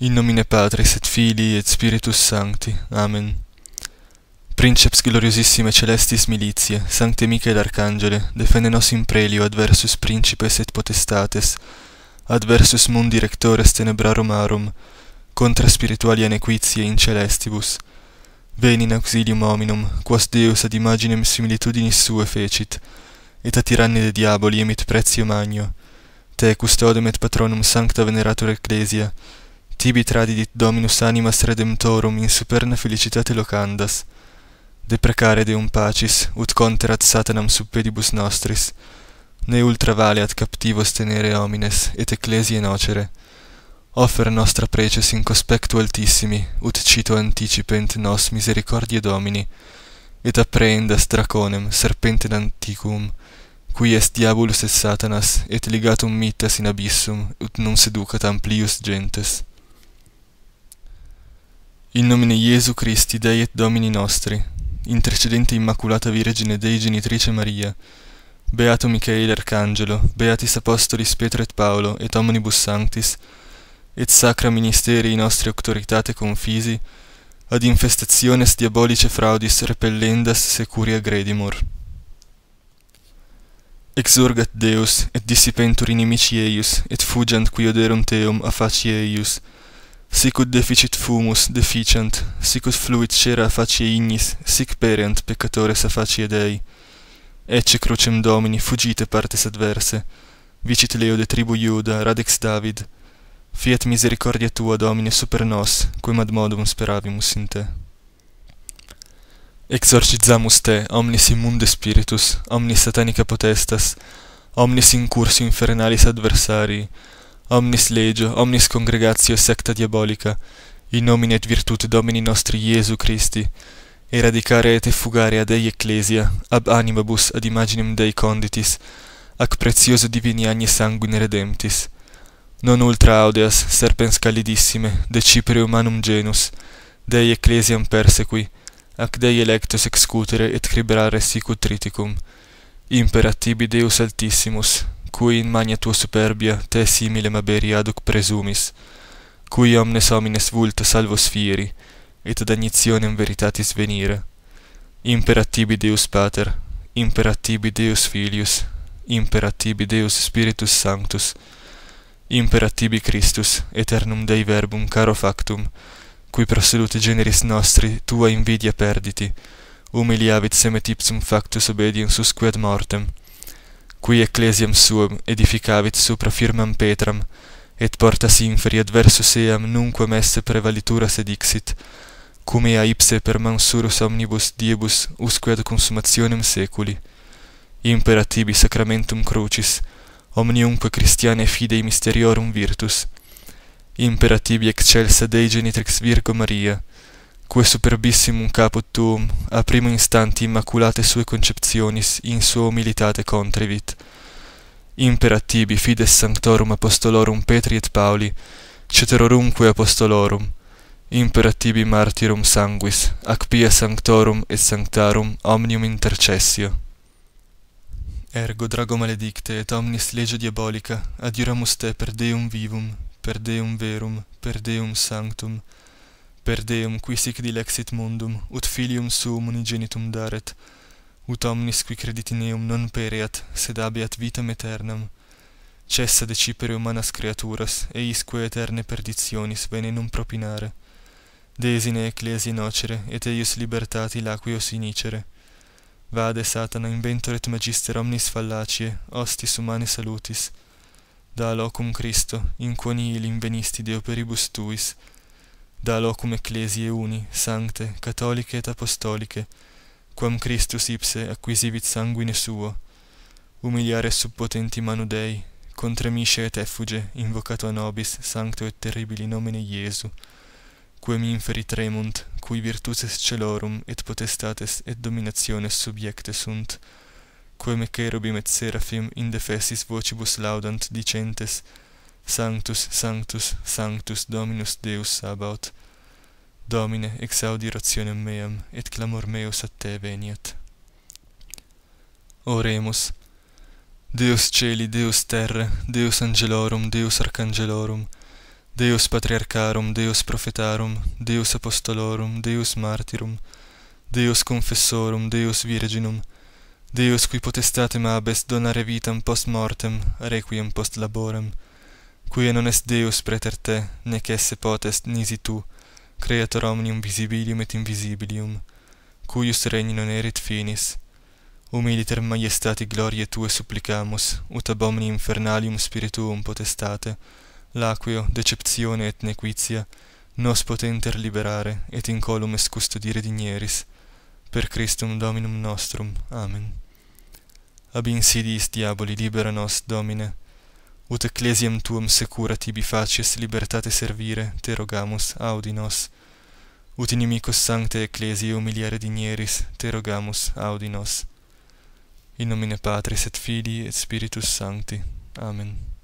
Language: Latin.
In nomine Patris et Filii et Spiritus Sancti. Amen. Princeps gloriosissime celestis militiae, sancte Michael Arcangele, defende nos in prelio adversus principes et potestates, adversus mundi rectores tenebrarum arum, contra spirituali anequitiae in celestibus. Veni in auxilium hominum, quos Deus ad imaginem similitudinis sue fecit, et a tiranni de diaboli emit prezio magno. Te custodem et patronum sancta veneratur ecclesia, tibi tradidit dominus animas redemptorum in superna felicitate locandas deprecare deum pacis ut conterat satanam suppedibus nostris ne ultra valeat captivos tenere homines et ecclesiae nocere offer nostra preces in cospectu altissimi ut cito anticipent nos misericordiae domini et apprehenda draconem serpentem antiquum qui est diabolus et satanas et ligatum mittas in abyssum ut non seducat amplius gentes In nomine Gesù Christi, Dei et Domini nostri, intercedente Immaculata Virgine Dei Genitrice Maria, Beato Michele Arcangelo, Beatis Apostolis Pietro et Paolo, et Omnibus Sanctis, et Sacra Ministeri nostri auctoritate confisi, ad infestationes diabolice fraudis repellendas securia agredimur. Exurgat Deus, et dissipentur inimici eius, et fugiant qui oderum Teum a faci eius, Sicut deficit fumus deficient, sicut fluit cera facie ignis, sic perent peccatores a facie Dei. Ecce crucem Domini fugite partes adverse, vicit Leo de tribu Iuda, radex David. Fiat misericordia Tua, Domine, super nos, quem ad modum speravimus in Te. Exorcizamus Te, omnis immunde spiritus, omnis satanica potestas, omnis incursi infernalis adversarii, Omnis legio, omnis congregatio secta diabolica, in nomine et virtute Domini nostri Iesu Christi, eradicare et effugare ad ei ecclesia, ab animabus ad imaginem Dei conditis, ac preciosa divini agni sanguine redemptis. Non ultra audeas, serpens calidissime, de cipere humanum genus, Dei ecclesiam persequi, ac Dei electus excutere et criberare sicut triticum. Imperatibi Deus Altissimus, cui in magna tua superbia te simile maberi aduc presumis, cui omnes homines vulta salvo sfiri, et ad agnizione in veritatis venire. Imperatibi Deus Pater, imperatibi Deus Filius, imperatibi Deus Spiritus Sanctus, imperatibi Christus, eternum Dei Verbum caro factum, cui proseduti generis nostri tua invidia perditi, umiliavit semet ipsum factus obedien susque ad mortem, qui ecclesiam suam edificavit supra firmam petram, et portas inferi adversus eam nunquam esse prevalitura sedixit, cum ea ipse per mansurus omnibus diebus usque ad consumationem seculi. Imperativi sacramentum crucis, omniumque Christiane fidei misteriorum virtus, imperativi excelsa Dei genitrix Virgo Maria, quae superbissimum caput tuum, a primo instanti immaculate sue concepcionis in sua humilitate contrivit. Impera tibi fides sanctorum apostolorum Petri et Pauli, ceterorumque apostolorum. Impera tibi martirum sanguis, ac pia sanctorum et sanctarum omnium intercessio. Ergo, drago maledicte et omnis legio diabolica, adioramus te per Deum vivum, per Deum verum, per Deum sanctum, per deum qui sic dilexit mundum ut filium suum unigenitum daret ut omnis qui credit in eum non pereat sed abiat vitam aeternam cessa decipere humanas creaturas et isque aeternae perditionis bene non propinare desine ecclesiae nocere et eius libertati laquio sinicere vade satana inventor et magister omnis fallacie hostis humane salutis da locum christo in quo nihil invenisti deo peribus tuis da locum ecclesiae uni, sancte, catholicae et apostolicae, quam Christus ipse acquisivit sanguine suo, umiliare sub potenti manu Dei, contremisce et effuge, invocato a nobis, sancto et terribili nomine Iesu, quem inferi tremunt, cui virtuses celorum et potestates et dominationes subiecte sunt, quem cherubim et seraphim in defesis vocibus laudant dicentes, Sanctus, sanctus, sanctus Dominus Deus Sabaoth. Domine, exaudi rationem meam et clamor meus ad te veniat. Oremus. Deus celi, Deus terre, Deus angelorum, Deus arcangelorum, Deus patriarcharum, Deus prophetarum, Deus apostolorum, Deus martyrum, Deus confessorum, Deus virginum. Deus qui potestatem habes donare vitam post mortem, requiem post laborem quia non est Deus preter te, nec esse potest nisi tu, creator omnium visibilium et invisibilium, cuius regni non erit finis, humiliter majestati glorie tue supplicamus, ut ab omni infernalium spirituum potestate, laqueo, decepzione et nequitia, nos potenter liberare, et in colum es custodire digneris, per Christum Dominum nostrum. Amen. Ab insidiis diaboli libera nos, Domine, ut ecclesiam tuum secura tibi facies libertate servire, te rogamus, audi nos. Ut inimicus sancte ecclesiae humiliare dinieris, te rogamus, audi nos. In nomine Patris et Filii et Spiritus Sancti. Amen.